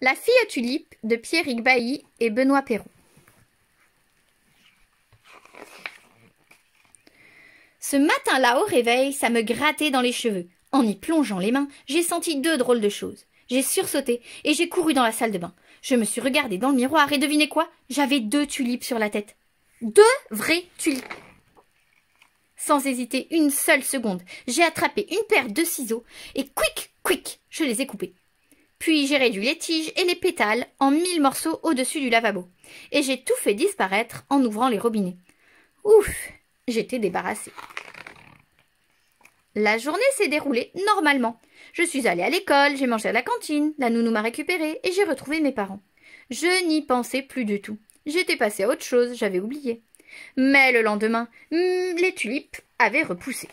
La fille aux tulipes de Pierrick Bailly et Benoît Perrault. Ce matin-là, au réveil, ça me grattait dans les cheveux. En y plongeant les mains, j'ai senti deux drôles de choses. J'ai sursauté et j'ai couru dans la salle de bain. Je me suis regardée dans le miroir et devinez quoi J'avais deux tulipes sur la tête. Deux vraies tulipes. Sans hésiter une seule seconde, j'ai attrapé une paire de ciseaux et quick, quick, je les ai coupées puis j'ai réduit les tiges et les pétales en mille morceaux au-dessus du lavabo. Et j'ai tout fait disparaître en ouvrant les robinets. Ouf J'étais débarrassée. La journée s'est déroulée normalement. Je suis allée à l'école, j'ai mangé à la cantine, la nounou m'a récupérée et j'ai retrouvé mes parents. Je n'y pensais plus du tout. J'étais passée à autre chose, j'avais oublié. Mais le lendemain, hmm, les tulipes avaient repoussé.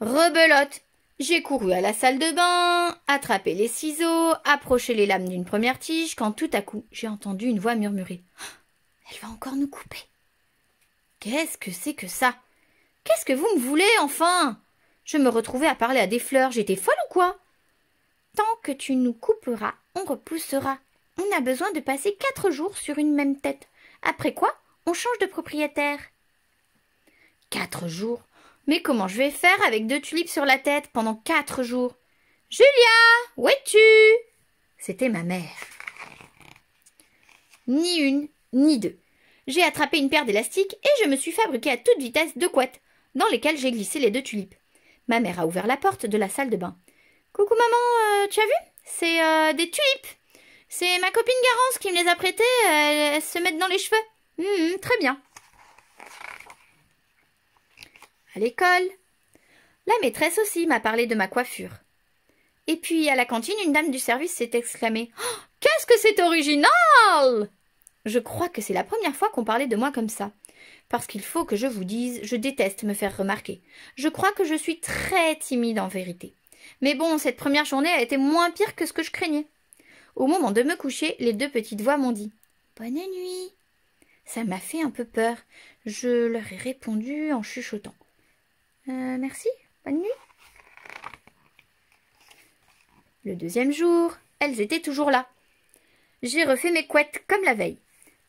Rebelote, j'ai couru à la salle de bain, attrapé les ciseaux, approché les lames d'une première tige, quand tout à coup j'ai entendu une voix murmurer. Elle va encore nous couper. Qu'est-ce que c'est que ça? Qu'est-ce que vous me voulez, enfin? Je me retrouvais à parler à des fleurs, j'étais folle ou quoi? Tant que tu nous couperas, on repoussera. On a besoin de passer quatre jours sur une même tête. Après quoi, on change de propriétaire. Quatre jours mais comment je vais faire avec deux tulipes sur la tête pendant quatre jours Julia, où es-tu C'était ma mère. Ni une, ni deux. J'ai attrapé une paire d'élastiques et je me suis fabriqué à toute vitesse deux couettes, dans lesquelles j'ai glissé les deux tulipes. Ma mère a ouvert la porte de la salle de bain. Coucou maman, euh, tu as vu C'est euh, des tulipes. C'est ma copine Garance qui me les a prêtées, elles se mettent dans les cheveux. Hum, hum, très bien. l'école. La maîtresse aussi m'a parlé de ma coiffure. Et puis, à la cantine, une dame du service s'est exclamée oh, Qu'est-ce que c'est original Je crois que c'est la première fois qu'on parlait de moi comme ça. Parce qu'il faut que je vous dise, je déteste me faire remarquer. Je crois que je suis très timide en vérité. Mais bon, cette première journée a été moins pire que ce que je craignais. Au moment de me coucher, les deux petites voix m'ont dit Bonne nuit. Ça m'a fait un peu peur. Je leur ai répondu en chuchotant. Euh, merci, bonne nuit. Le deuxième jour, elles étaient toujours là. J'ai refait mes couettes comme la veille.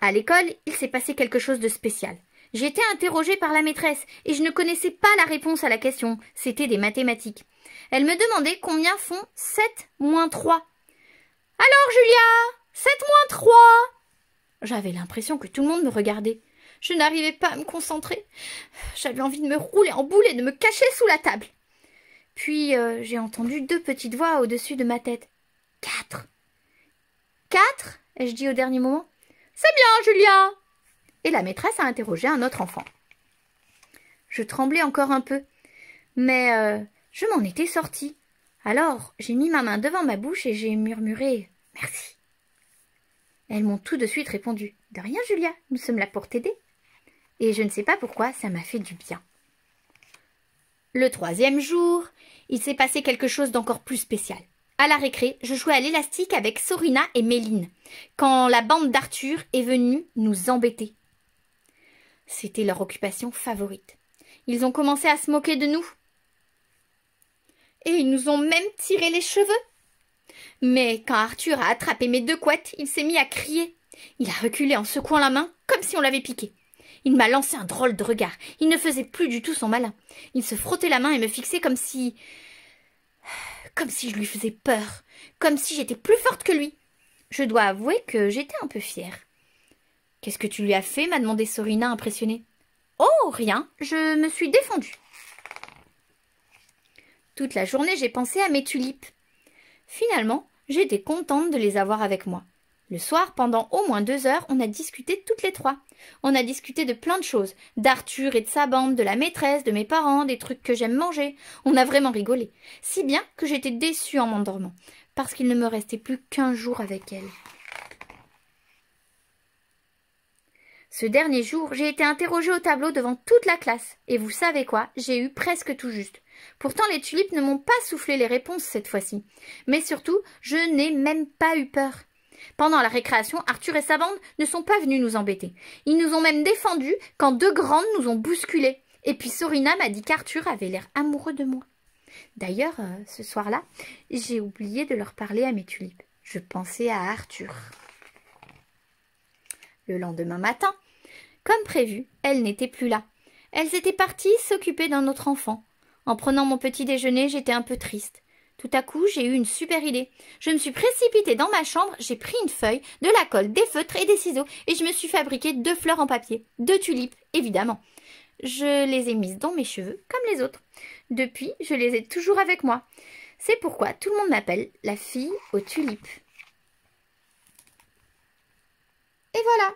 À l'école, il s'est passé quelque chose de spécial. J'ai été interrogée par la maîtresse et je ne connaissais pas la réponse à la question. C'était des mathématiques. Elle me demandait combien font 7 moins 3. Alors, Julia 7 moins 3 J'avais l'impression que tout le monde me regardait. Je n'arrivais pas à me concentrer. J'avais envie de me rouler en boule et de me cacher sous la table. Puis euh, j'ai entendu deux petites voix au-dessus de ma tête. Quatre. Quatre ai-je dit au dernier moment. C'est bien, Julia !» Et la maîtresse a interrogé un autre enfant. Je tremblais encore un peu, mais euh, je m'en étais sortie. Alors j'ai mis ma main devant ma bouche et j'ai murmuré Merci. Elles m'ont tout de suite répondu De rien, Julia, nous sommes là pour t'aider et je ne sais pas pourquoi ça m'a fait du bien. Le troisième jour, il s'est passé quelque chose d'encore plus spécial. À la récré, je jouais à l'élastique avec Sorina et Méline, quand la bande d'Arthur est venue nous embêter. C'était leur occupation favorite. Ils ont commencé à se moquer de nous. Et ils nous ont même tiré les cheveux. Mais quand Arthur a attrapé mes deux couettes, il s'est mis à crier. Il a reculé en secouant la main, comme si on l'avait piqué. Il m'a lancé un drôle de regard. Il ne faisait plus du tout son malin. Il se frottait la main et me fixait comme si. comme si je lui faisais peur, comme si j'étais plus forte que lui. Je dois avouer que j'étais un peu fière. Qu'est-ce que tu lui as fait m'a demandé Sorina, impressionnée. Oh, rien, je me suis défendue. Toute la journée, j'ai pensé à mes tulipes. Finalement, j'étais contente de les avoir avec moi. Le soir, pendant au moins deux heures, on a discuté toutes les trois. On a discuté de plein de choses, d'Arthur et de sa bande, de la maîtresse, de mes parents, des trucs que j'aime manger. On a vraiment rigolé, si bien que j'étais déçue en m'endormant, parce qu'il ne me restait plus qu'un jour avec elle. Ce dernier jour, j'ai été interrogée au tableau devant toute la classe, et vous savez quoi, j'ai eu presque tout juste. Pourtant, les tulipes ne m'ont pas soufflé les réponses cette fois-ci. Mais surtout, je n'ai même pas eu peur. Pendant la récréation, Arthur et sa bande ne sont pas venus nous embêter. Ils nous ont même défendus quand deux grandes nous ont bousculés. Et puis Sorina m'a dit qu'Arthur avait l'air amoureux de moi. D'ailleurs, euh, ce soir-là, j'ai oublié de leur parler à mes tulipes. Je pensais à Arthur. Le lendemain matin, comme prévu, elles n'étaient plus là. Elles étaient parties s'occuper d'un autre enfant. En prenant mon petit déjeuner, j'étais un peu triste. Tout à coup, j'ai eu une super idée. Je me suis précipitée dans ma chambre, j'ai pris une feuille, de la colle, des feutres et des ciseaux, et je me suis fabriquée deux fleurs en papier, deux tulipes, évidemment. Je les ai mises dans mes cheveux, comme les autres. Depuis, je les ai toujours avec moi. C'est pourquoi tout le monde m'appelle la fille aux tulipes. Et voilà